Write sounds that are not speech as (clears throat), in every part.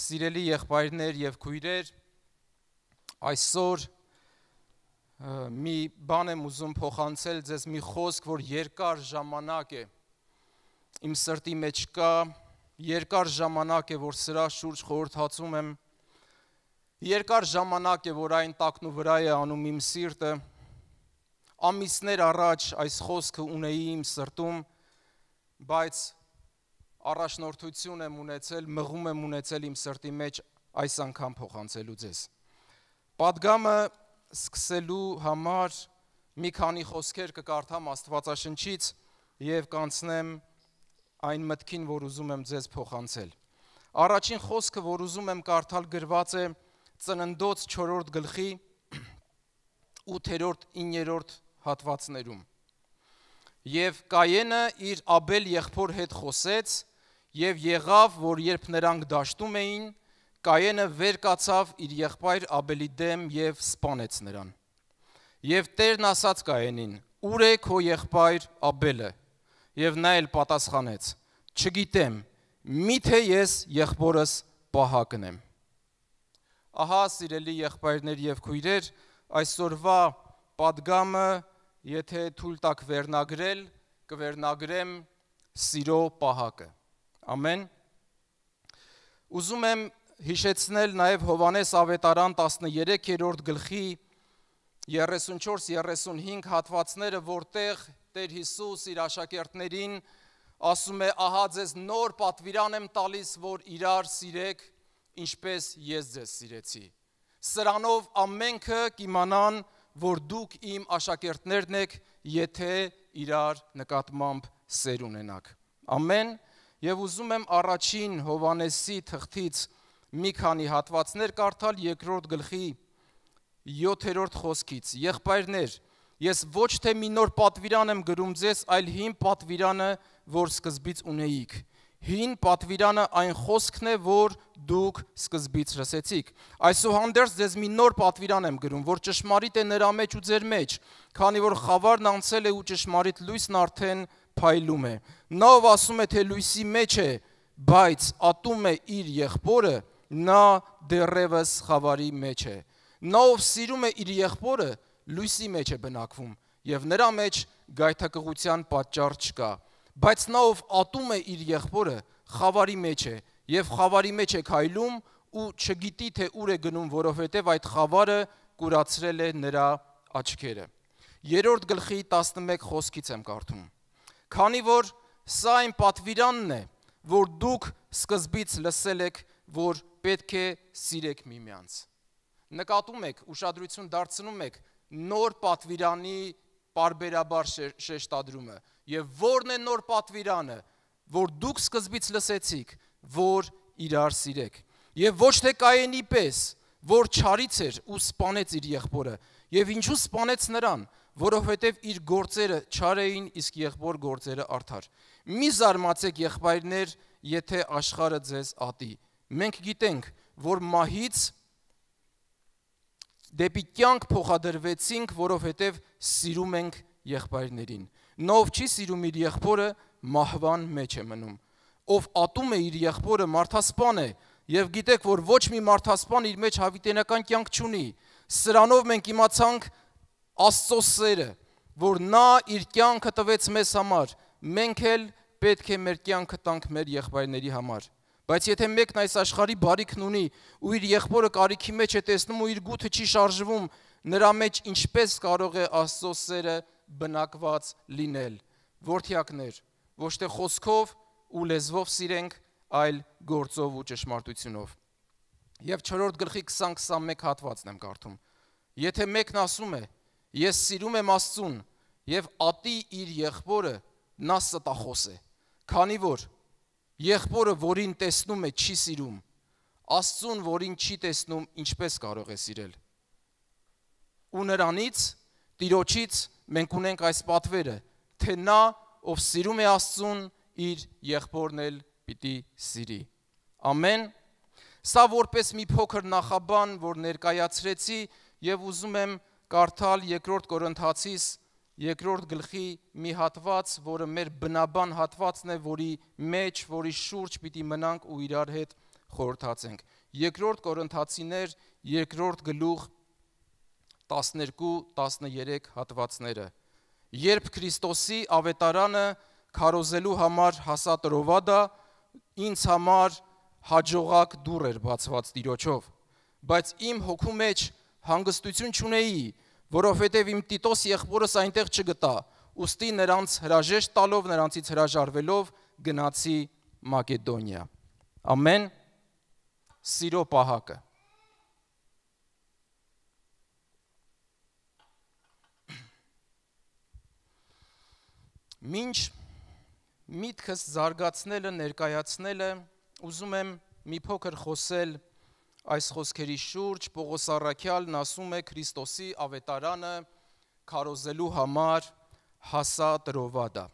սիրելի եղբայրներ եւ քույրեր, այսօր մի բան եմ ուզում փոխանցել ձեզ մի խոսք, որ երկար ժամանակ է իմ սրտի մեջ կա, երկար ժամանակ է, որ սրա շուրջ խորհրդացում եմ։ Երկար ժամանակ է, որ այն տակն ու վրա է անում իմ սիրտը։ Ամիսներ առաջ այս խոսքը ունեի իմ սրտում, բայց առաջնորդություն եմ ունեցել, մղում եմ ունեցել իմ սրտի մեջ այս անգամ փոխանցելու ձեզ։ Պատգամը սկսելու համար մի քանի խոսքեր կկարդամ Աստվածաշնչից եւ կանցնեմ այն մտքին, որ ուզում եմ ձեզ փոխանցել։ Առաջին խոսքը, որ ուզում եմ կարդալ գրված է ծննդոց 4-րդ գլխի 8-րդ 9-րդ հատվածներում։ Եվ Կայենը իր Աբել եղբոր հետ խոսեց եւ եղավ, որ երբ նրանք դաշտում էին, Կայենը վեր կացավ իր եղբայր Աբելի դեմ եւ սպանեց նրան։ Եվ Տերն ասաց Կայենին. «Ուր է քո եղբայր Աբելը»։ Եվ նա էլ պատասխանեց. «Չգիտեմ, միթե ես եղբորս պահակնեմ»։ Ահա, սիրելի եղբայրներ եւ քույրեր, այսօրվա падգամը, եթե թույլ տակ վերնագրել, կվերնագրեմ սիրո պահակը։ Ամեն։ Ուզում եմ հիշեցնել նաև Հովանես ավետարան 13-րդ գլխի 34-35 հատվածները, որտեղ Տեր Հիսուս իր աշակերտներին ասում է. «Ահա ձեզ նոր պատվիրան եմ տալիս, որ իրար սիրեք, ինչպես ես ձեզ սիրեցի»։ Սրանով ամենքը կիմանան, որ դուք իմ աշակերտներն եք, եթե իրար նկատմամբ սեր ունենաք։ Ամեն եւ ուզում եմ առաջին Հովանեսի թղթից մի քանի հատվածներ կարդալ երկրորդ գլխի 7-րդ խոսքից. Եղբայրներ, ես ոչ թե մի նոր պատվիրան եմ գրում ձեզ, այլ հին պատվիրանը, որ սկզբից ունեիք։ Հին պատվիրանը այն խոսքն է, որ դուք սկզբից լսեցիք։ Այսուհանդերձ ձեզ մի նոր պատվիրան եմ գրում, որ ճշմարիտ է նրա մեջ ու ձեր մեջ, քանի որ խավարն անցել է ու ճշմարիտ լույսն արդեն փայլում է։ Նա ով ասում է, թե լույսի մեջ է, բայց ատում է իր եղբորը, նա դեռևս խավարի մեջ է։ Նա ով սիրում է իր եղբորը, լույսի մեջ է բնակվում, եւ նրա մեջ գայթակղության պատճառ չկա։ Բայց նա ով ատում է իր եղբորը, խավարի մեջ է եւ խավարի մեջ է քայլում ու չգիտի թե ուր է գնում, որովհետեւ այդ խավարը կուրացրել է նրա աչքերը։ Երորդ գլխի 11 խոսքից եմ կարդում։ Քանի որ սա այն պատվիրանն է, որ դուք սկզբից լսել եք, որ պետք է սիրեք միմյանց։ Նկատում եք, ուշադրություն դարձնում եք նոր պատվիրանի parberabar շեշտադրումը։ Եվ ո՞րն է նոր պատվիրանը, որ դուք սկզբից լսեցիք, որ իրար սիրեք։ Եվ ոչ թե Կայենի պես, որ չարից էր ու սپانեց իր եղբորը։ Եվ ինչու սپانեց նրան, որովհետև իր գործերը չար էին, իսկ եղբոր գործերը արդար։ Մի զարմացեք եղբայրներ, եթե աշխարը ձեզ ատի։ Մենք գիտենք, որ մահից դեպի կյանք փոխադրվեցինք, որովհետև սիրում ենք եղբայրներին։ Նով չի սիրում իր եղբորը, մահվան մեջ է մնում։ Ով ատում է իր եղբորը, մարդասպան է, եւ գիտեք, որ ոչ մի մարդասպան իր մեջ հավիտենական կյանք չունի։ Սրանով մենք իմացանք, Աստծո սերը, որ նա իր կյանքը տվեց մեզ համար, մենք էլ պետք է մեր կյանքը տանք մեր եղբայրների համար։ Բայց եթե մեկն այս աշխարհի բարիքն ունի ու իր եղբորը կարիքի մեջ է տեսնում ու իր գութը չի շարժվում, նրա մեջ ինչպես կարող է Աստծո սերը բնակված լինել։ Որդիակներ, ոչ թե խոսքով ու լեզվով սիրենք, այլ գործով ու ճշմարտությունով։ Եվ 4-րդ գլխի 20-21 հատվածն եմ կարդում։ Եթե մեկն ասում է, Ես սիրում եմ Աստծուն եւ ատի իր եղբորը նա ստախոս է։ Քանի որ եղբորը, որին տեսնում է, չի սիրում, Աստծուն, որին չի տեսնում, ինչպես կարող է սիրել։ Ու նրանից, Տիրոջից մենք ունենք այս պատվերը, թե նա, ով սիրում է Աստծուն, իր եղբորն էլ պիտի սիրի։ Ամեն Սա որպես մի փոքր նախաբան, որ ներկայացրեցի եւ ուզում եմ կարդալ երկրորդ Կորինթացիս երկրորդ գլխի մի հատված, որը մեր բնաբան հատվածն է, որի մեջ, որի շուրջ պիտի մնանք ու իրար հետ խորհրդացենք։ Երկրորդ Կորինթացիներ երկրորդ գլուխ 12-13 հատվածները։ Երբ Քրիստոսի ավետարանը քարոզելու համար հասա տրովադա, ինձ համար հաջողակ դուռ էր բացված Տիրոջով, բայց իմ հոգու մեջ հանգստություն չունեի, որովհետև իմ Տիտոս եղբորս այնտեղ չգտա։ Ոստի նրանց հրաժեշտ տալով, նրանցից հրաժարվելով գնացի Մակեդոնիա։ Ամեն սիրո պահակը Մինչ միտքս զարգացնելը, ներկայացնելը, ուզում եմ մի փոքր խոսել Այս խոսքերի շուրջ Պողոս Առաքյալն ասում է Քրիստոսի ավետարանը քարոզելու համար հասա տրովադա։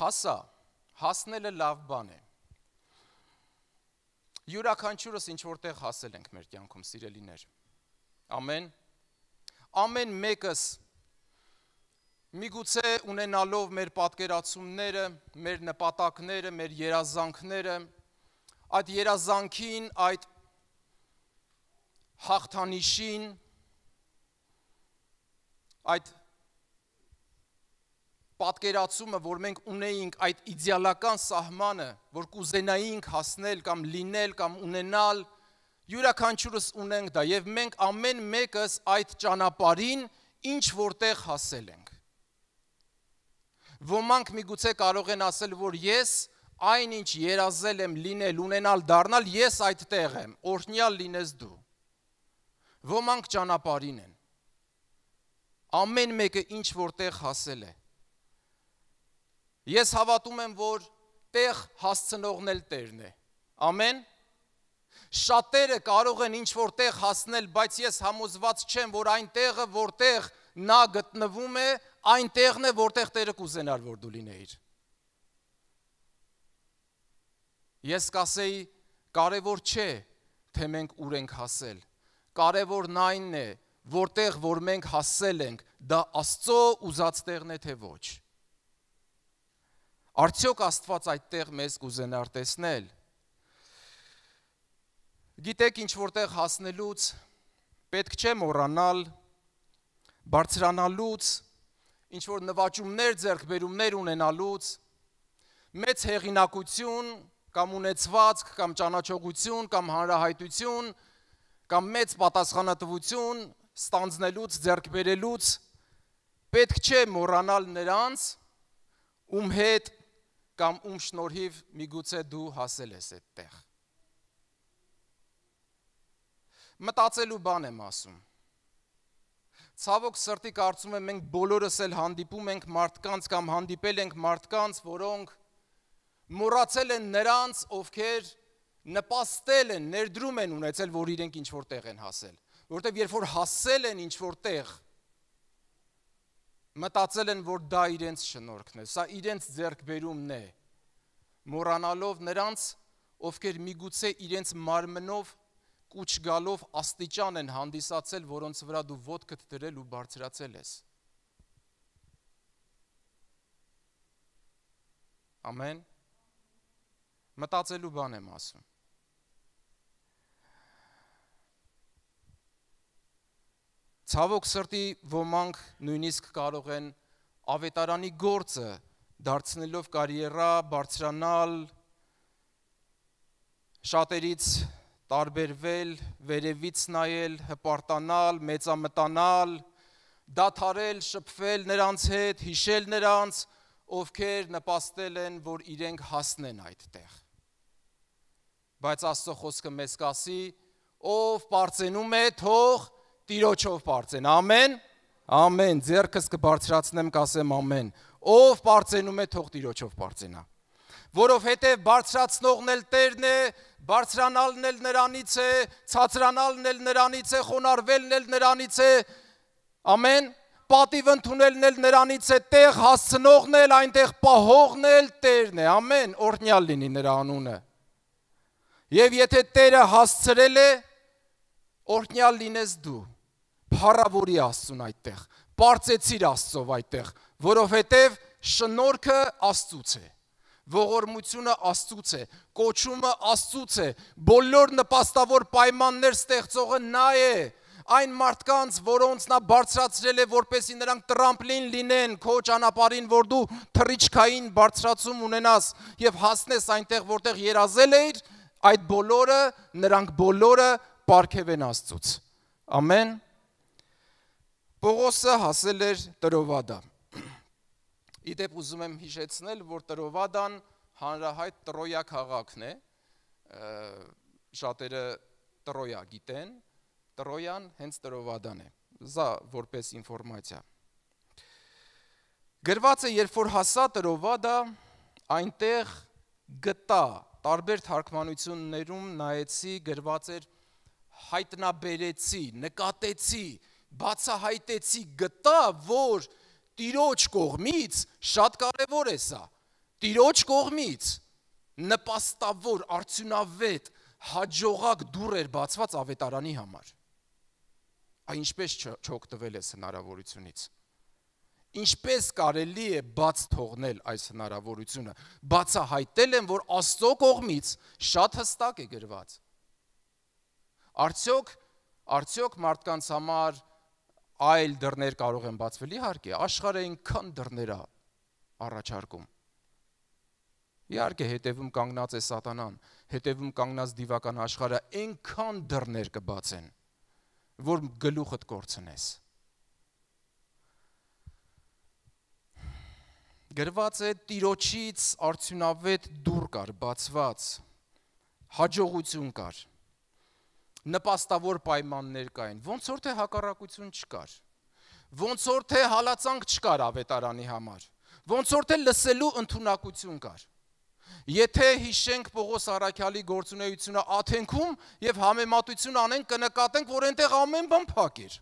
Հասա, հասնելը լավ բան է։ Յուրաքանչյուրս ինչ որտեղ հասել ենք մեր կյանքում, սիրելիներ։ Ամեն ամեն մեկս միգուցե ունենալով մեր պատկերացումները, մեր նպատակները, մեր երազանքները, մեր այդ երազանքին, այդ հաղթանիշին, այդ պատկերացումը, որ մենք ունեինք այդ իդեալական սահմանը, որ կուզենայինք հասնել կամ լինել կամ ունենալ, յուրաքանչյուրս ունենք դա եւ մենք ամեն մեկս այդ ճանապարհին ինչ որտեղ հասել ենք։ Ոմանք միգուցե կարող են ասել, որ ես այնինչ երազել եմ լինել, ունենալ, դառնալ, ես այդտեղ եմ, օրհնյալ լինես դու։ Ոմանք ճանապարհին են։ Ամեն մեկը ինչ որտեղ հասել է։ Ես հավատում եմ, որ տեղ հասցնողն էլ Տերն է։ Ամեն Շատերը կարող են ինչ որտեղ հասնել, բայց ես համոզված չեմ, որ այն տեղը, որտեղ նա գտնվում է, այն տեղն է, որտեղ Տերը կուզենար, որ դու լինեիր։ Ես կասեի, կարևոր չէ, թե մենք ուր ենք հասել։ Կարևորն այն է, որտեղ որ մենք հասել ենք, դա Աստծո ուզած տեղն է թե ոչ։ Արդյոք Աստված այդտեղ մեզ կուզենար տեսնել։ Գիտեք, ինչ որտեղ հասնելուց պետք չէ մոռանալ բարձրանալուց, ինչ որ նվաճումներ, ձեռքբերումներ ունենալուց մեծ հեղինակություն կամ ունեցվածք, կամ ճանաչողություն, կամ հանրահայտություն, կամ մեծ պատասխանատվություն ստանձնելուց, ձեռք բերելուց պետք չէ մոռանալ նրանց, ում հետ կամ ում շնորհիվ միգուցե դու հասել ես այդտեղ։ Մտածելու բան եմ ասում։ Ցավոք սրտի կարծում եմ մենք բոլորս էլ հանդիպում ենք մարդկանց կամ հանդիպել ենք մարդկանց, որոնք մոռացել են նրանց, ովքեր նպաստել են, ներդրում են ունեցել, որ իրենք ինչ որ տեղ են հասել, որովհետև երբ որ հասել են ինչ որ տեղ, մտածել են, որ դա իրենց շնորհքն է, սա իրենց ձեռքբերումն է, մոռանալով նրանց, ովքեր միգուցե իրենց մարմնով կուչ գալով աստիճան են հանդիսացել, որոնց վրա դու ոդկդ դրել ու բարձրացել ես։ Ամեն մտածելու բան եմ ասում։ Ցավոք սրտի ոմանք նույնիսկ կարող են ավետարանի գործը դարձնելով կարիերա, բարձրանալ, շատերից տարբերվել, վերևից նայել, հպարտանալ, մեծամտանալ, դաթարել, շփվել նրանց հետ, հիշել նրանց, ովքեր նպաստել են, որ իրենք հասնեն այդտեղ։ Բայց Աստծո խոսքը մեզ կասի, ով པարծենում է, թող տիրոջով པարծեն։ Ամեն։ Ամեն։ Ձերքս կբարձրացնեմ, կասեմ ամեն։ Ով པարծենում է, թող տիրոջով པարծենա։ Որովհետև բարձրացնողն էլ Տերն է, բարձրանալն էլ նրանից է, ցածրանալն էլ նրանից է, խոնարհվելն էլ նրանից է։ Ամեն պատիվ ընդունելն էլ նրանից է տեղ հասցնողն էլ այնտեղ պահողն էլ Տերն է։ Ամեն օրհնյալ լինի նրա անունը։ Եվ եթե Տերը հասցրել է, օրհնյալ լինես դու։ Փառավորի Աստծուն այդտեղ։ Պարծեցիր Աստծով այդտեղ, որովհետև շնորհքը Աստծուց է։ Ողորմությունը Աստծուց է, կոչումը Աստծուց է, բոլոր նպաստավոր պայմաններ ստեղծողը Նա է։ Այն մարդկանց, որոնց նա բարձրացրել է, որպեսի նրանք տրամպլին լինեն քո ճանապարհին, որ դու թռիչքային բարձրացում ունենաս եւ հասնես այնտեղ, որտեղ երազել էիր, այդ բոլորը, նրանք բոլորը ապարքև են Աստծուց։ Ամեն։ Պողոսը հասել էր Տրովադա։ Իդեպ ուզում եմ հիշեցնել, որ Տրովադան հանրահայտ Տրոյա քաղաքն է։ Շատերը Տրոյա գիտեն, Տրոյան հենց Տրովադան է։ Զա որպես ինֆորմացիա։ Գրված է, երբ որ հասա Տրովադա, այնտեղ գտա տարբեր թարգմանություններում նայեցի գրված էր հայտնաբերեցի, նկատեցի, բացահայտեցի, գտա, որ տիրոջ կողմից շատ կարևոր է սա։ Տիրոջ կողմից նպաստավոր, արդյունավետ, հաջողակ դուր էր բացված ավետարանի համար։ Այն ինչպես չօգտվել ես հնարավորությունից ինչպես կարելի է բաց թողնել այս հնարավորությունը։ Բացահայտել են, որ Աստծո կողմից շատ հստակ է գրված։ Արդյոք արդյոք մարդկանց համար այլ դռներ կարող են բացվել, իհարկե, աշխարհը ինքան դռներ է առաջարկում։ Իհարկե, հետևում կանգնած է սատանան, հետևում կանգնած դիվական աշխարհը այնքան դռներ կբացեն, որ գլուխդ կորցնես։ կա գրված է տիրոջից արդյունավետ դուր կար բացված հաջողություն կար նպաստավոր պայմաններ կային ոնց որ թե հակառակություն չկար ոնց որ թե հալածանք չկար ավետարանի համար ոնց որ թե լսելու ընտունակություն կար Եթե հիշենք Պողոս Արաքյալի գործունեությունը Աթենքում եւ համեմատություն անենք կնկատենք, որ այնտեղ ամեն բան փակ էր։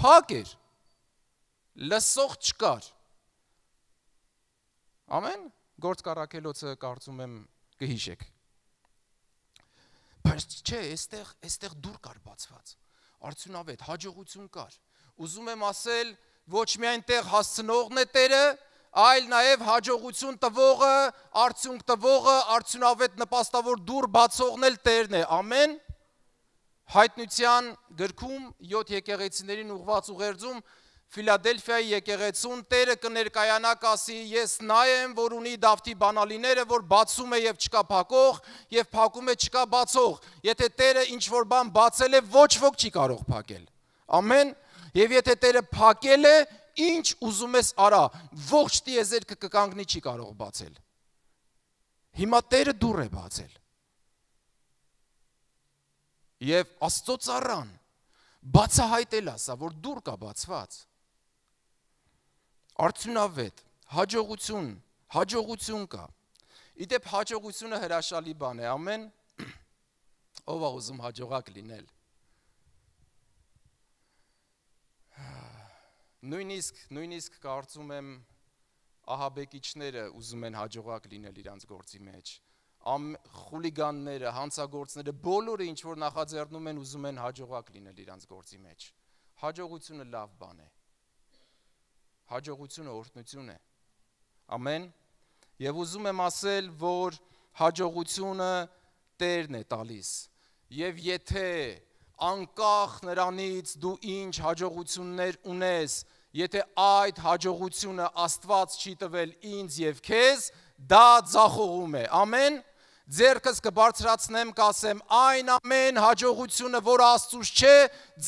Փակ էր։ Լսող չկար Ամեն գործկարակելոցը կարծում եմ կհիշեք։ Բայց չէ, այստեղ այստեղ դուր կար բացված։ Արդյունավետ հաջողություն կար։ Ուզում եմ ասել, ոչ միայն տեղ հասցնողն է Տերը, այլ նաև հաջողություն տվողը, արդյունք տվողը, արդյունավետ նպաստավոր դուր բացողն էլ Տերն է։ Ամեն հայտնության գրքում 7 եկեղեցիներին ուղված ուղերձում Ֆիլադելֆիայի եկեղեցուն Տերը կներկայանա կասի ես նա եմ որ ունի Դավթի բանալիները որ բացում է եւ չկա փակող եւ փակում է չկա բացող եթե Տերը ինչ որ բան բացել է ոչ ոք չի կարող փակել ամեն եւ եթե Տերը փակել է ինչ ուզում ես արա ողջ տիեզերքը կկանգնի չի կարող բացել հիմա Տերը դուր է բացել եւ Աստծո ծառան բացահայտել ասա որ դուր կա բացված Արդյունավետ, հաջողություն, հաջողություն կա։ Իդեպ հաջողությունը հրաշալի բան է, ամեն (clears throat) ով է ուզում հաջողակ լինել։ Նույնիսկ, նույնիսկ կարծում եմ ահաբեկիչները ուզում են հաջողակ լինել իրանց գործի մեջ ամ խուլիգանները, հանցագործները, բոլորը ինչ որ նախաձեռնում են, ուզում են հաջողակ լինել իրանց գործի մեջ։ Հաջողությունը լավ բան է հաջողությունը օրհնություն է։ Ամեն։ Եվ ուզում եմ ասել, որ հաջողությունը Տերն է տալիս։ Եվ եթե անկախ նրանից դու ինչ հաջողություններ ունես, եթե այդ հաջողությունը Աստված չի տվել ինձ եւ քեզ, դա ցախողում է։ Ամեն։ Ձերքս կբարձրացնեմ, կասեմ, այն ամեն հաջողությունը, որ Աստծուց չէ,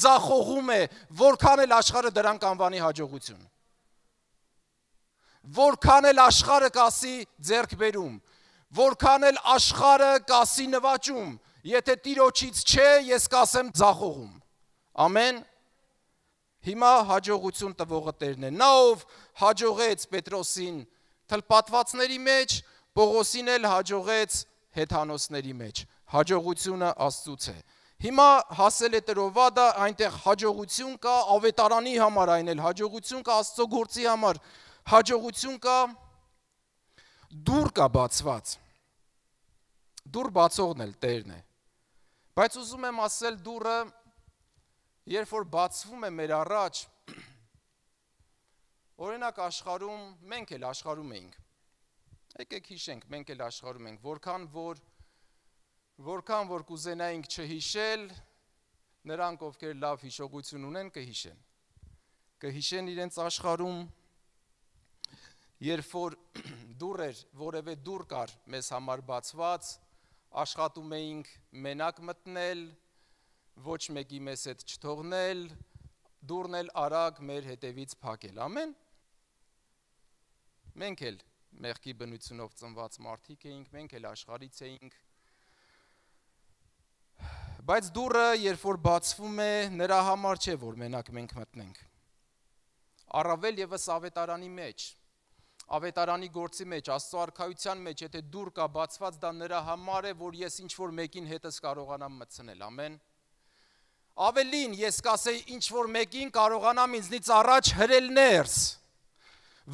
ցախողում է, որքան էլ աշխարհը դրանք անվանի հաջողություն։ Որքան էլ աշխարը կասի ձերք բերում, որքան էլ աշխարը կասի նվաճում, եթե տիրոջից չէ, ես կասեմ ձախողում։ Ամեն Հիմա հաջողություն տվողը Տերն է։ Նա ով հաջողեց Պետրոսին թլպատվածների մեջ, Պողոսին էլ հաջողեց հեթանոսների մեջ։ Հաջողությունը Աստծուց է։ Հիմա հասել է Տրովադա, այնտեղ հաջողություն կա ավետարանի համար, այն էլ հաջողություն կա Աստծո գործի համար հաջողություն կա, դուր կա բացված։ Դուր բացողն էլ Տերն է։ Բայց ուզում եմ ասել դուրը, երբ որ բացվում է մեր առաջ, (clears throat) օրինակ աշխարում, մենք էլ աշխարում էինք։ Եկեք հիշենք, մենք էլ աշխարում ենք, որքան որ որքան որ կուզենայինք չհիշել, նրանք ովքեր լավ հիշողություն ունեն, կհիշեն։ Կհիշեն իրենց աշխարում երբ որ (clears throat) դուր էր, որևէ դուր կար մեզ համար բացված, աշխատում էինք մենակ մտնել, ոչ մեկի մեզ հետ չթողնել, դուրն էլ արագ մեր հետևից փակել։ Ամեն։ Մենք էլ մեղքի բնությունով ծնված մարդիկ էինք, մենք էլ աշխարից էինք։ Բայց դուրը, երբ որ բացվում է, նրա համար չէ, որ մենակ մենք մտնենք։ Առավել եւս ավետարանի մեջ ավետարանի գործի մեջ, Աստծո արքայության մեջ, եթե դուր կա բացված դա նրա համար է, որ ես ինչ որ մեկին հետս կարողանամ մտցնել։ Ամեն։ Ավելին, ես կասեի ինչ որ մեկին կարողանամ ինձնից առաջ հրել ներս։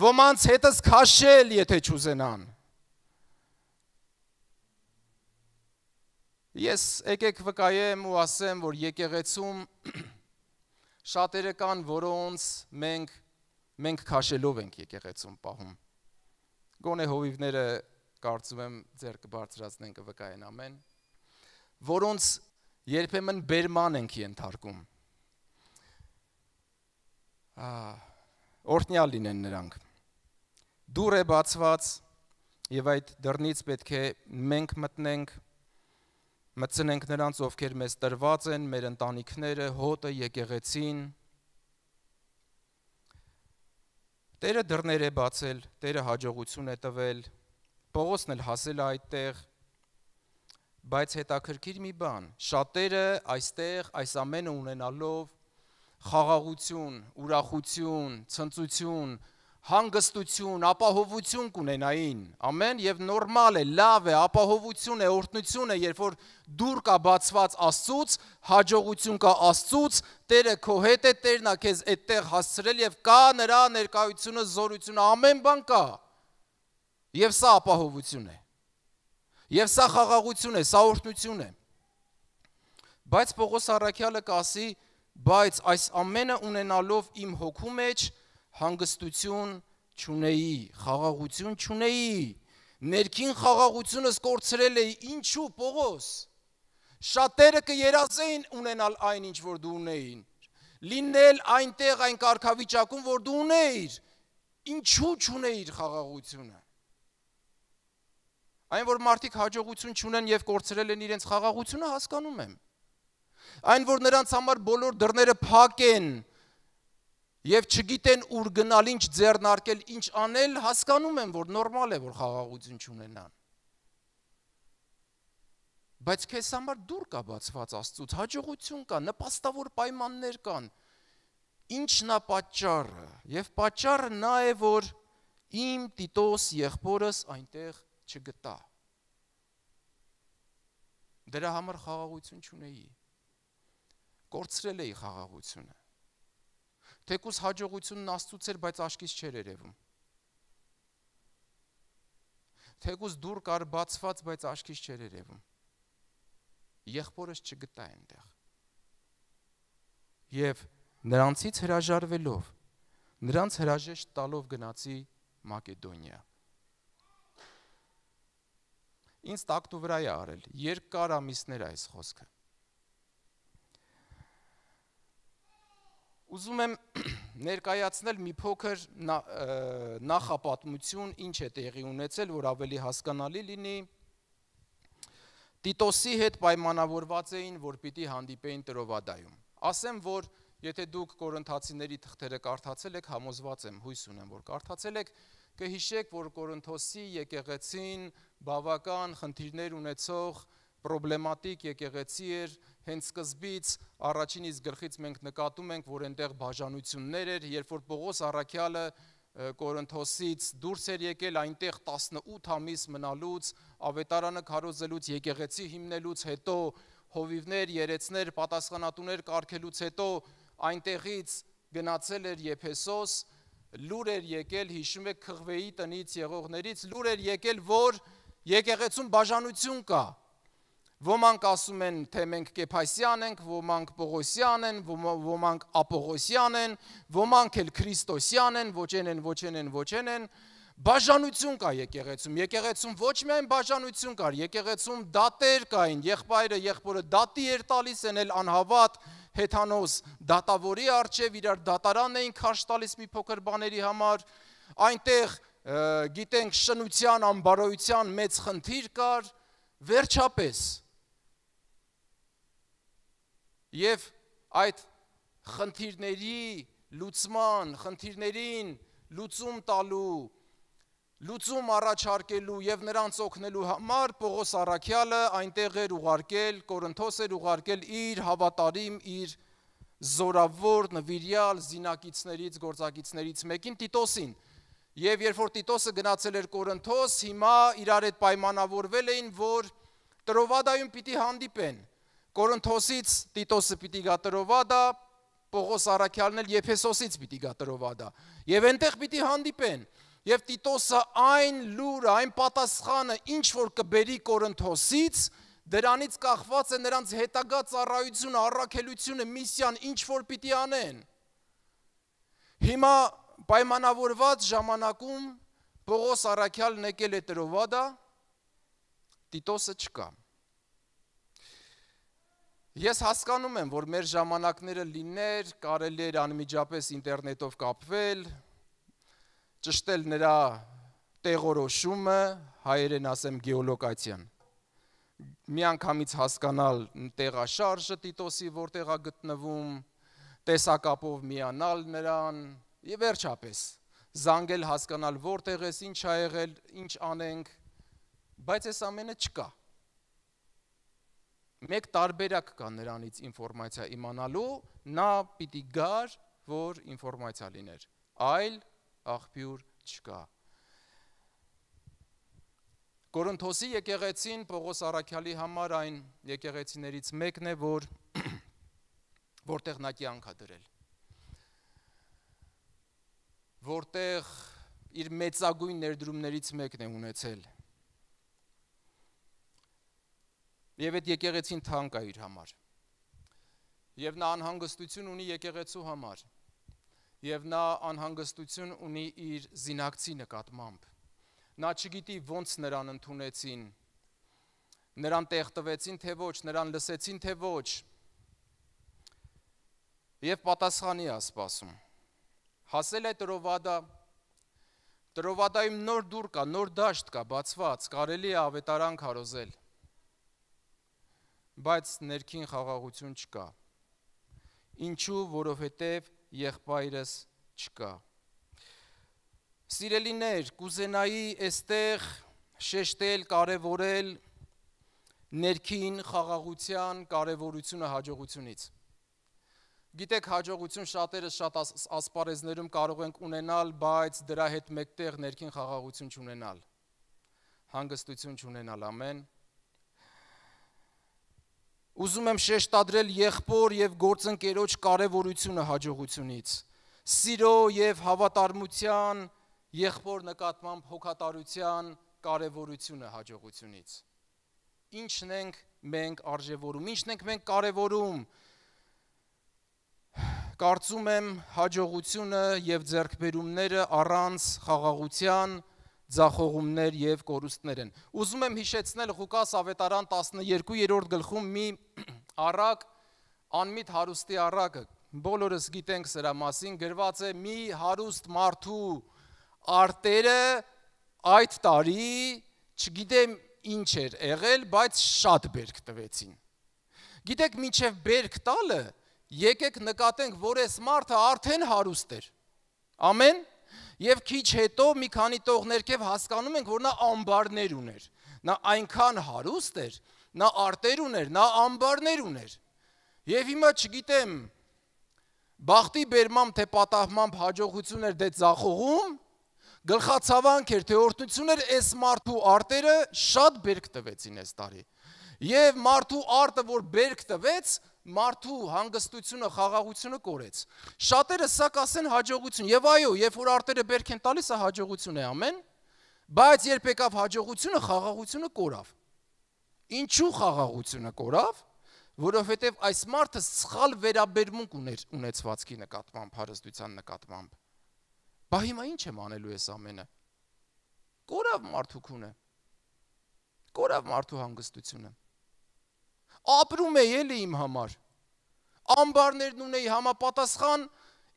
Ոմանց հետս քաշել, եթե չուզենան։ Ես եկեք վկայեմ ու ասեմ, որ եկեղեցում (clears throat) շատերը կան, որոնց մենք մենք քաշելով ենք եկեղեցում պահում։ Գոնե հովիվները կարծում եմ ձեր կբարձրացնեն կվկայեն ամեն, որոնց երբեմն բերման ենք ենթարկում։ Օրտնյալ լինեն նրանք։ Դուր է բացված եւ այդ դռնից պետք է մենք մտնենք մտցնենք նրանց, ովքեր մեզ տրված են, մեր ընտանիքները, հոտը, եկեղեցին, եկ Տերը դռներ է բացել, Տերը հաջողություն է տվել։ Պողոսն էլ հասել է այդտեղ։ Բայց հետաքրքիր մի բան, շատերը այստեղ այս ամենը ունենալով խաղաղություն, ուրախություն, ցնծություն, հանգստություն, ապահովություն կունենային։ Ամեն եւ նորմալ է, լավ է, ապահովություն է, օրհնություն է, երբ որ դուր կա բացված Աստծուց, հաջողություն կա Աստծուց, Տերը քո հետ է, Տերն է քեզ այդտեղ հասցրել եւ կա նրա ներկայությունը, զորությունը, ամեն բան կա։ Եվ սա ապահովություն է։ Եվ սա խաղաղություն է, սա օրհնություն է։ Բայց Պողոս Առաքյալը կասի, բայց այս ամենը ունենալով իմ հոգու մեջ հանգստություն չունեի, խաղաղություն չունեի։ Ներքին խաղաղությունս կորցրել էի, ինչու Պողոս։ Շատերը կերազեին ունենալ այն ինչ որ դու ունեին։ Լինել այնտեղ այն կարգավիճակում, որ դու ունեիր։ Ինչու չունեիր խաղաղությունը։ Այն որ մարդիկ հաջողություն չունեն եւ կորցրել են իրենց խաղաղությունը, հասկանում եմ։ Այն որ նրանց համար բոլոր դռները փակ են, եւ չգիտեն ուր գնալ, ինչ ձեռնարկել, ինչ անել, հասկանում են, որ նորմալ է, որ խաղաղություն չունենան։ Բայց քեզ համար դուր կա բացված Աստծուց, հաջողություն կա, նպաստավոր պայմաններ կան։ Ինչն է պատճառը։ Եվ պատճառը նա է, որ իմ Տիտոս եղբորս այնտեղ չգտա։ Դրա համար խաղաղություն չունեի։ Կորցրել էի խաղաղությունը Թեկուզ հաջողությունն Աստծուց էր, բայց աչքից չէր երևում։ Թեկուզ դուր կար բացված, բայց աչքից չէր երևում։ Եղբորս չգտա այնտեղ։ Եվ նրանցից հրաժարվելով, նրանց հրաժեշտ տալով գնացի Մակեդոնիա։ Ինձ տակտու վրա է արել, երկար ամիսներ այս խոսքը։ Ուզում եմ ներկայացնել մի փոքր նախապատմություն, ինչ է տեղի ունեցել, որ ավելի հասկանալի լինի։ Տիտոսի հետ պայմանավորված էին, որ պիտի հանդիպեին Տրովադայում։ Ասեմ, որ եթե դուք Կորինթացիների թղթերը կարդացել եք, համոզված եմ, հույս ունեմ, որ կարդացել եք, կհիշեք, որ Կորինթոսի եկեղեցին բավական խնդիրներ ունեցող պրոբլեմատիկ եկեղեցի էր, հենց սկզբից առաջին իսկ գլխից մենք նկատում ենք, որ այնտեղ բաժանություններ էր, երբ որ Պողոս Արաքյալը Կորինթոսից դուրս էր եկել այնտեղ 18 ամիս մնալուց, ավետարանը քարոզելուց, եկեղեցի հիմնելուց հետո հովիվներ, երեցներ, պատասխանատուներ կարգելուց հետո այնտեղից գնացել էր Եփեսոս, լուր էր եկել, հիշում եք Խղվեի տնից եղողներից, լուր էր եկել, որ եկեղեցում բաժանություն կա, Ոմանք ասում են, թե մենք Կեփասյան ենք, ոմանք Պողոսյան են, ոմանք Ապողոսյան են, ոմանք էլ Քրիստոսյան են, ոչ են են, ոչ են են, ոչ են են։ Բաժանություն կա եկեղեցում, եկեղեցում ոչ միայն բաժանություն կար, եկեղեցում դատեր կային, եղբայրը, եղբորը դատի էր տալիս են էլ անհավատ հեթանոս դատավորի արչև իրար դատարան էին քաշ տալիս մի փոքր բաների համար, այնտեղ գիտենք շնության, անբարոյության մեծ խնդիր կար, վերջապես եւ այդ խնդիրների լուծման, խնդիրներին լուծում տալու, լուծում առաջարկելու եւ նրանց օգնելու համար Պողոս Արաքյալը այնտեղ էր ուղարկել, Կորինթոս էր ուղարկել իր հավատարիմ, իր զորավոր նվիրյալ զինակիցներից, գործակիցներից մեկին Տիտոսին։ Եվ երբ որ Տիտոսը գնացել էր Կորինթոս, հիմա իրար հետ պայմանավորվել էին, որ Տրովադայում պիտի հանդիպեն։ Կորինթոսից Տիտոսը պիտի գատրովա դա, Պողոս Արաքյալն էլ Եփեսոսից պիտի գատրովա դա։ Եվ այնտեղ պիտի հանդիպեն։ Եվ Տիտոսը այն լուրը, այն պատասխանը, ինչ որ կբերի Կորինթոսից, դրանից կախված է նրանց հետագա ծառայությունը, առաքելությունը, միսիան, ինչ որ պիտի անեն։ Հիմա պայմանավորված ժամանակում Պողոս Արաքյալն եկել է Տրովադա, Տիտոսը չկա։ Ես հասկանում եմ, որ մեր ժամանակները լիներ, կարելի էր անմիջապես ինտերնետով կապվել, ճշտել նրա տեղորոշումը, հայերեն ասեմ գեոլոկացիան։ Միանգամից հասկանալ տեղաշարժը Տիտոսի որտեղ է գտնվում, տեսակապով միանալ նրան եւ վերջապես զանգել հասկանալ որտեղ ես, ինչ ա եղել, ինչ անենք, բայց այս ամենը չկա մեկ տարբերակ կա նրանից ինֆորմացիա իմանալու, նա պիտի գար, որ ինֆորմացիա լիներ, այլ աղբյուր չկա։ Կորնթոսի եկեղեցին Պողոս Արաքյալի համար այն եկեղեցիներից մեկն է, որ (clears throat) որտեղ նա կյանքա դրել։ Որտեղ իր մեծագույն ներդրումներից մեկն է ունեցել Եվ այդ եկեղեցին թանկ է իր համար։ Եվ նա անհանգստություն ունի եկեղեցու համար։ Եվ նա անհանգստություն ունի իր զինակցի նկատմամբ։ Նա չգիտի ոնց նրան ընդունեցին։ Նրան տեղ տվեցին թե ոչ, նրան լսեցին թե ոչ։ Եվ պատասխանի է սպասում։ Հասել է տրովադա, Տրովադայում նոր դուր կա, նոր դաշտ կա, բացված, կարելի է ավետարան քարոզել բայց ներքին խաղաղություն չկա։ Ինչու, որովհետև եղբայրս չկա։ Սիրելիներ, կուզենայի այստեղ շեշտել, կարևորել ներքին խաղաղության կարևորությունը հաջողությունից։ Գիտեք, հաջողություն շատերը շատ ասպարեզներում կարող ենք ունենալ, բայց դրա հետ մեկտեղ ներքին խաղաղություն չունենալ։ Հանգստություն չունենալ, ամեն Ուզում եմ շեշտադրել եղբոր եւ գործընկերոջ կարեւորությունը հաջողությունից։ Սիրո եւ հավատարմության եղբոր նկատմամբ հոգատարության կարեւորությունը հաջողությունից։ Ինչն ենք մենք արժևորում, ինչն ենք մենք կարևորում։ Կարծում եմ հաջողությունը եւ ձեռքբերումները առանց խաղաղության, ձախողումներ եւ կորուստներ են։ Ուզում եմ հիշեցնել Ղուկաս ավետարան 12-րդ գլխում մի (clears throat) առակ անմիտ հարուստի առակը։ Բոլորս գիտենք սրա մասին, գրված է մի հարուստ մարդու արտերը այդ տարի չգիտեմ ինչ էր եղել, բայց շատ բերք տվեցին։ Գիտեք, միջև բերք տալը, եկեք նկատենք, որ այս մարդը արդեն հարուստ էր։ Ամեն Եվ քիչ հետո մի քանի տող ներքև հասկանում ենք, որ նա ամբարներ ուներ։ Նա այնքան հարուստ էր, նա արտեր ուներ, նա ամբարներ ուներ։ Եվ հիմա չգիտեմ, բախտի բերմամբ թե պատահմամբ հաջողություն էր դե ծախողում, գլխացավանք էր թե օրտնություն էր, այս մարդու արտերը շատ բերք տվեցին այս տարի։ Եվ մարդու արտը, որ բերք տվեց, մարդու հանգստությունը, խաղաղությունը կորեց։ Շատերը սա կասեն հաջողություն։ Եվ այո, երբ որ արտերը բերք են տալիս, սա հաջողություն է ամեն, բայց երբ եկավ հաջողությունը, խաղաղությունը կորավ։ Ինչու խաղաղությունը կորավ որովհետև այս մարդը սխալ վերաբերմունք ուներ ունեցվածքի նկատմամբ, հարստության նկատմամբ։ Բա հիմա ի՞նչ եմ անելու ես ամենը։ Կորավ մարդու քունը։ Կորավ մարդու հանգստությունը ապրում էի էլի իմ համար։ Ամբարներն ունեի համապատասխան,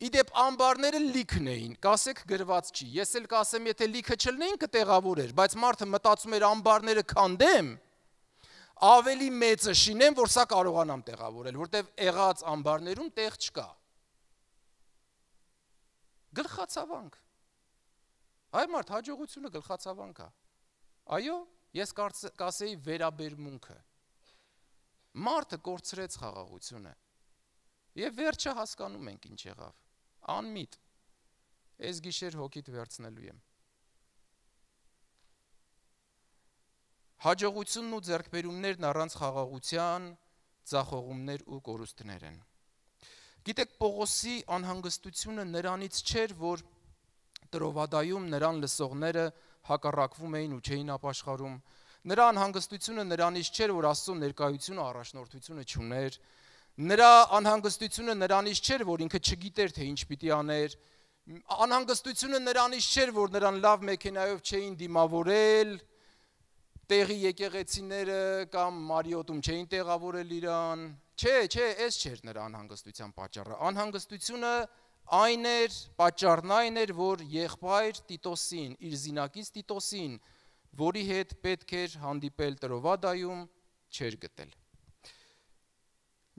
իդեպ ամբարները լիքն էին, կասեք գրված չի։ Ես էլ կասեմ, եթե լիքը չլնեին կտեղավորեր, բայց մարդը մտածում էր ամբարները քանդեմ, ավելի մեծը շինեմ, որ սա կարողանամ տեղավորել, որտեվ եղած ամբարներում տեղ չկա։ Գլխացավանք։ Այ մարդ հաջողությունը գլխացավանք է։ Այո, ես կասեի վերաբերմունքը Մարդը կորցրեց խաղաղությունը։ Եվ վերջը հասկանում ենք ինչ եղավ։ Անմիտ։ Այս գիշեր հոգիդ վերցնելու եմ։ Հաջողությունն ու ձեռքբերումներն առանց խաղաղության, ցախողումներ ու կորուստներ են։ Գիտեք Պողոսի անհանգստությունը նրանից չէր, որ Տրովադայում նրան լսողները հակառակվում էին ու չէին ապաշխարում, Նրա անհանգստությունը նրանից չէր, որ Աստծո ներկայությունը առաջնորդությունը չուներ։ Նրա անհանգստությունը նրանից չէր, որ ինքը չգիտեր թե ինչ պիտի աներ։ Անհանգստությունը նրանից չէր, որ նրան լավ մեքենայով չէին դիմավորել, տեղի եկեղեցիները կամ Մարիոտում չէին տեղավորել իրան։ Չէ, չէ, այս չէր նրա անհանգստության պատճառը։ Անհանգստությունը այն էր, պատճառն այն էր, որ եղբայր Տիտոսին, իր զինակից Տիտոսին որի հետ պետք էր հանդիպել Տրովադայում, չեր գտել։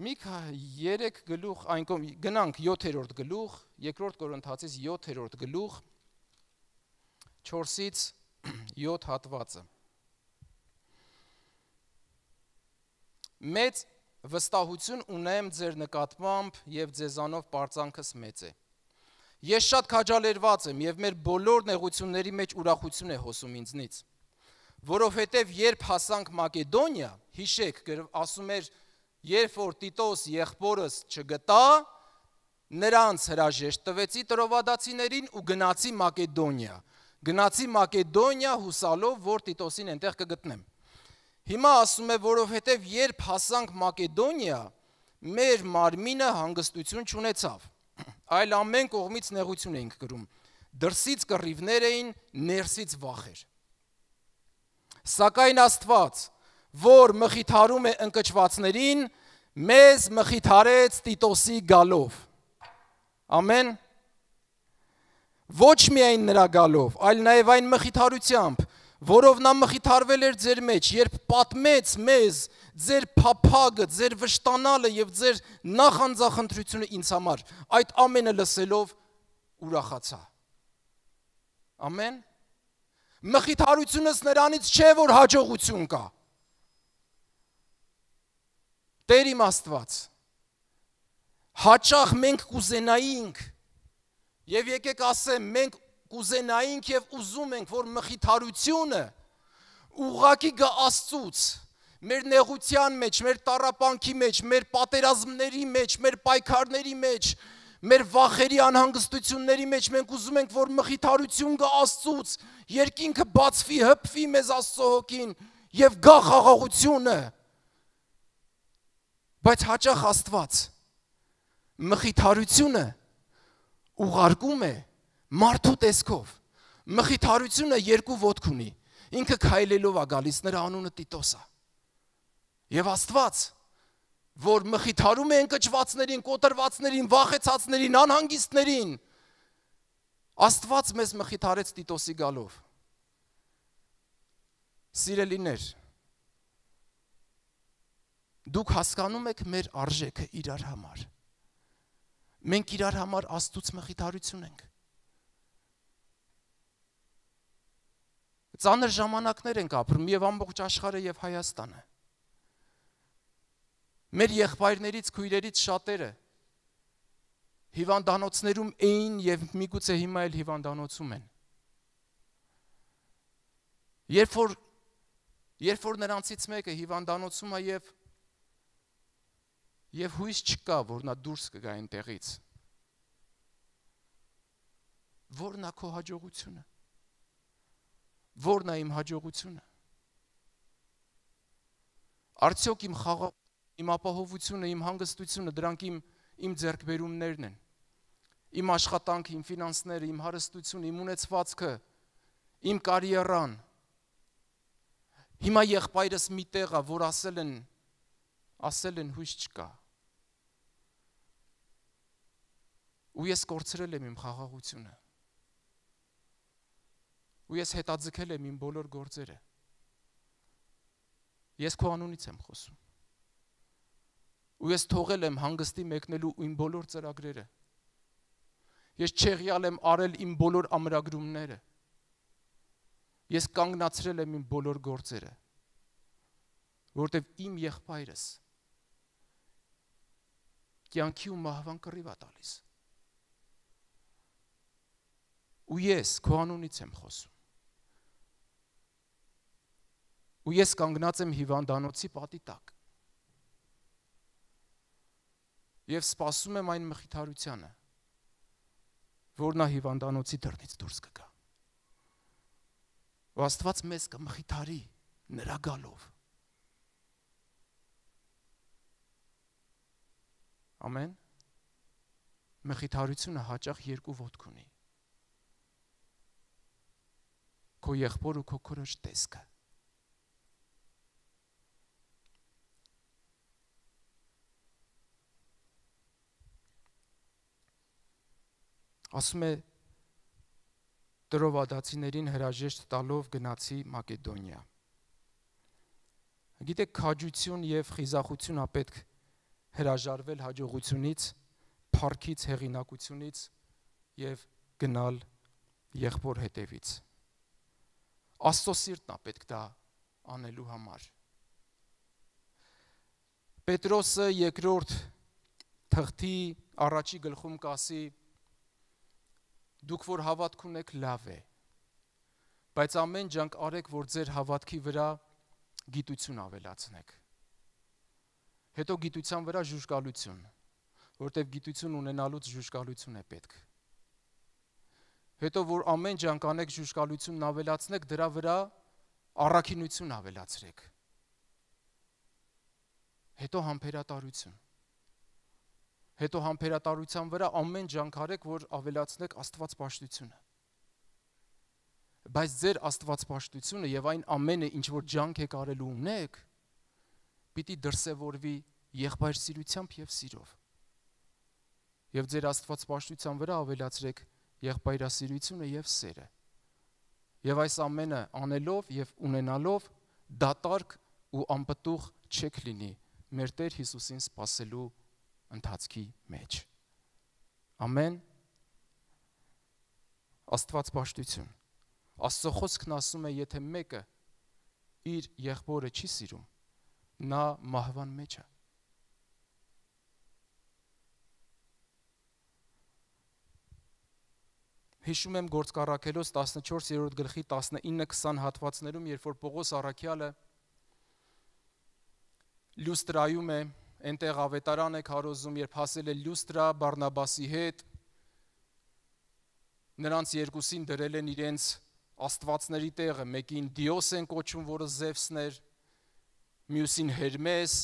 Մի 3 գլուխ այն կողմ գնանք 7-րդ գլուխ, 2-րդ Կորինթացից 7-րդ գլուխ 4-ից 7 (clears throat) հատվածը։ Մեծ վստահություն ունեմ ձեր նկատմամբ եւ ձեզանով པարծանքս մեծ է։ Ես շատ քաջալերված եմ եւ մեր բոլոր նեղությունների մեջ ուրախություն է հոսում ինձնից որովհետև երբ հասանք Մակեդոնիա, հիշեք, ասում էր, երբ որ Տիտոս եղբորս չգտա, նրանց հրաժեշտ տվեցի տրովադացիներին ու գնացի Մակեդոնիա։ Գնացի Մակեդոնիա հուսալով, որ Տիտոսին այնտեղ կգտնեմ։ Հիմա ասում է, որովհետև երբ հասանք Մակեդոնիա, մեր մարմինը հանգստություն չունեցավ, այլ ամեն կողմից նեղություն էինք գրում։ Դրսից կռիվներ էին, ներսից վախեր։ Սակայն Աստված, որ մխիթարում է ընկճվածներին, մեզ մխիթարեց Տիտոսի գալով։ Ամեն։ Ոչ միայն նրա գալով, այլ նաև այն մխիթարությամբ, որով նա մխիթարվել էր ձեր մեջ, երբ պատմեց մեզ ձեր փափագը, ձեր վշտանալը եւ ձեր նախանձախնդրությունը ինձ համար։ Այդ ամենը լսելով ուրախացա։ Ամեն։ Մխիթարությունս նրանից չէ, որ հաջողություն կա։ Տեր իմ Աստված։ Հաճախ մենք կուզենայինք եւ եկեք ասեմ, մենք կուզենայինք եւ ուզում ենք, որ մխիթարությունը ուղակի գա Աստծուց մեր նեղության մեջ, մեր տարապանքի մեջ, մեր պատերազմների մեջ, մեր պայքարների մեջ, մեջ Մեր վախերի անհանգստությունների մեջ մենք ուզում ենք, որ մխիթարություն գա Աստծուց, երկինքը բացվի, հպվի մեզ Աստծո հոգին եւ գա խաղաղությունը։ Բայց հաճախ Աստված մխիթարությունը ուղարկում է մարդու տեսքով։ Մխիթարությունը երկու ոտք ունի։ Ինքը քայլելով է գալիս, նրա անունը Տիտոս է։ Եվ Աստված որ մխիթարում է ընկճվածներին, կոտրվածներին, վախեցածներին, անհանգիստներին։ Աստված մեզ մխիթարեց Տիտոսի գալով։ Սիրելիներ, դուք հասկանում եք մեր արժեքը իրար համար։ Մենք իրար համար Աստծո մխիթարություն ենք։ Ծանր ժամանակներ ենք ապրում եւ ամբողջ աշխարհը եւ Հայաստանը։ Մեր եղբայրներից, քույրերից շատերը հիվանդանոցներում էին եւ միգուցե հիմա էլ հիվանդանոցում են։ Երբ որ երբ որ նրանցից մեկը հիվանդանոցում է եւ եւ հույս չկա, որ նա դուրս կգա այնտեղից։ Որն է քո հաջողությունը։ Որն է իմ հաջողությունը։ Արդյոք իմ խաղաղ իմ ապահովությունը, իմ հանգստությունը դրանք իմ իմ ձեռքբերումներն են։ Իմ աշխատանքը, իմ ֆինանսները, իմ հարստությունը, իմ ունեցվածքը, իմ կարիերան։ Հիմա եղբայրս մի տեղ է, որ ասել են ասել են հույս չկա։ Ու ես կորցրել եմ իմ խաղաղությունը։ Ու ես հետաձգել եմ իմ բոլոր գործերը։ Ես քո անունից եմ խոսում ու ես թողել եմ հանգստի մեկնելու իմ բոլոր ծրագրերը։ Ես չեղյալ եմ արել իմ բոլոր ամրագրումները։ Ես կանգնացրել եմ իմ բոլոր գործերը։ Որտեւ իմ եղբայրս կյանքի ու մահվան կռիվա տալիս։ Ու ես քո անունից եմ խոսում։ Ու ես կանգնած եմ հիվանդանոցի պատի տակ եւ սպասում եմ այն մխիթարությանը, որ նա հիվանդանոցի դռնից դուրս կգա։ Ու Աստված մեզ կմխիթարի նրա գալով։ Ամեն։ Մխիթարությունը հաճախ երկու ոտք ունի։ Քո եղբոր ու քո քրոջ տեսքը ասում է տրովադացիներին հրաժեշտ տալով գնացի Մակեդոնիա։ Գիտեք, քաջություն եւ խիզախություն ա պետք հրաժարվել հաջողությունից, փառքից, հեղինակությունից եւ գնալ եղբոր հետևից։ Աստծո սիրտն ա պետք դա անելու համար։ Պետրոսը երկրորդ թղթի առաջի գլխում կասի Դուք որ հավատք ունեք, լավ է։ Բայց ամեն ջանք արեք, որ ձեր հավատքի վրա գիտություն ավելացնեք։ Հետո գիտության վրա ժուժկալություն, որտեղ գիտություն ունենալուց ժուժկալություն է պետք։ Հետո որ ամեն ջանք անեք ժուժկալությունն ավելացնեք, դրա վրա առաքինություն ավելացրեք։ Հետո համբերատարություն հետո համբերատարության վրա ամեն ջանքարեք, որ ավելացնեք Աստված պաշտությունը։ Բայց ձեր Աստված պաշտությունը եւ այն ամենը, ինչ որ ջանք եք արելու ունեք, պիտի դրսևորվի եղբայր սիրությամբ եւ սիրով։ Եվ ձեր Աստված պաշտության վրա ավելացրեք եղբայրասիրությունը եւ սերը։ Եվ այս ամենը անելով եւ ունենալով դատարկ ու անպտուղ չեք լինի մեր Տեր Հիսուսին սпасելու ընթացքի մեջ։ Ամեն Աստված ճշտություն։ Աստծո խոսքն ասում է, եթե մեկը իր եղբորը չի սիրում, նա մահվան մեջ է։ Հիշում եմ գործկառակելոց 14-րդ գլխի 19-20 հատվածներում, երբ որ Պողոս Արաքյալը լյուստրայում է այնտեղ ավետարան եք հարոզում, երբ հասել է Լյուստրա Բարնաբասի հետ, նրանց երկուսին դրել են իրենց աստվածների տեղը, մեկին Դիոս են կոչում, որը Զևսն էր, մյուսին Հերմես,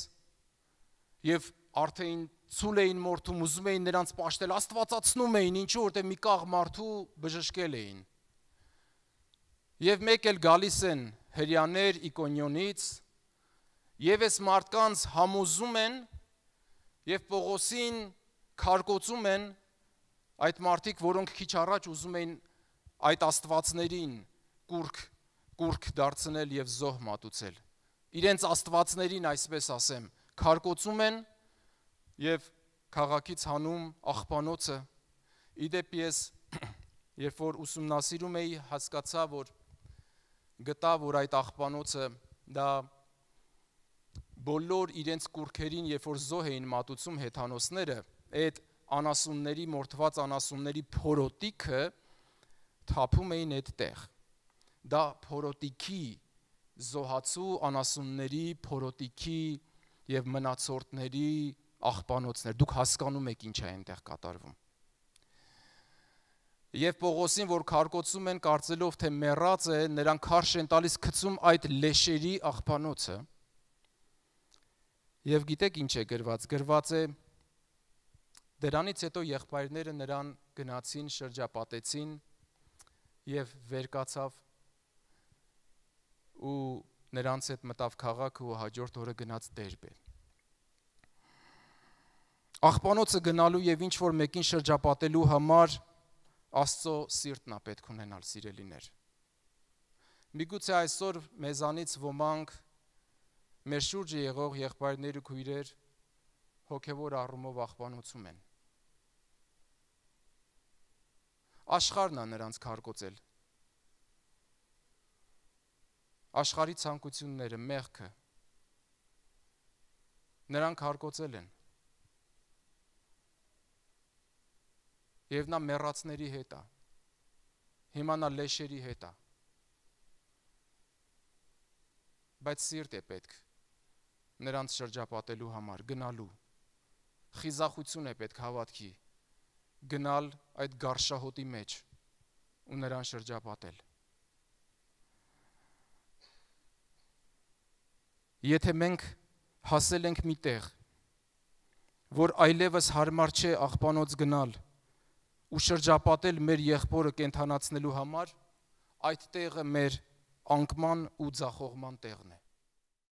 եւ արդեն ցուլ էին մորթում, ուզում էին նրանց ճաշտել, աստվածացնում էին, ինչու որտեղ մի կաղ մարդու բժշկել էին։ Եվ մեկ էլ գալիս են հрьяաներ Իկոնիոնից, Եվ այս մարդկանց համոզում են եւ Պողոսին քարկոծում են այդ մարդիկ, որոնք քիչ առաջ ուզում էին այդ աստվածներին կուրք կուրք դարձնել եւ զոհ մատուցել։ Իրենց աստվածներին, այսպես ասեմ, քարկոծում են եւ քաղաքից հանում աղբանոցը։ Իդեպ ես (clears throat) երբ որ ուսումնասիրում էի, հասկացա, որ գտա, որ այդ աղբանոցը դա բոլոր իրենց կուրքերին, երբ որ զոհ էին մատուցում հեթանոսները, այդ անասունների մորթված անասունների փորոտիկը թափում էին այդտեղ։ Դա փորոտիկի զոհացու անասունների փորոտիկի եւ մնացորդների աղբանոցներ։ Դուք հասկանում եք ինչ է այնտեղ կատարվում։ Եվ Պողոսին, որ քարկոցում են կարծելով թե մեռած է, նրանք քարշ են տալիս գցում այդ լեշերի աղբանոցը։ Եվ գիտեք ինչ է գրված, գրված է դրանից հետո եղբայրները նրան գնացին, շրջապատեցին եւ վերկացավ ու նրանց հետ մտավ քաղաքը ու հաջորդ օրը գնաց Դերբե։ Աղբանոցը գնալու եւ ինչ որ մեկին շրջապատելու համար Աստծո սիրտն է պետք ունենալ, սիրելիներ։ Միգուցե այսօր մեզանից ոմանք մեր շուրջը եղող եղբայրներ ու քույրեր հոգևոր առումով աղբանոցում են։ Աշխարհն է նրանց քարկոծել։ Աշխարհի ցանկությունները, մեղքը նրանք հարկոծել են։ Եվ նա մեռածների հետ է։ Հիմա նա լեշերի հետ է։ Բայց սիրտ է պետք նրանց շրջապատելու համար գնալու։ Խիզախություն է պետք հավատքի գնալ այդ գարշահոտի մեջ ու նրան շրջապատել։ Եթե մենք հասել ենք միտեղ, որ այլևս հարմար չէ աղբանոց գնալ ու շրջապատել մեր եղբորը կենթանացնելու համար, այդ տեղը մեր անկման ու ձախողման տեղն է։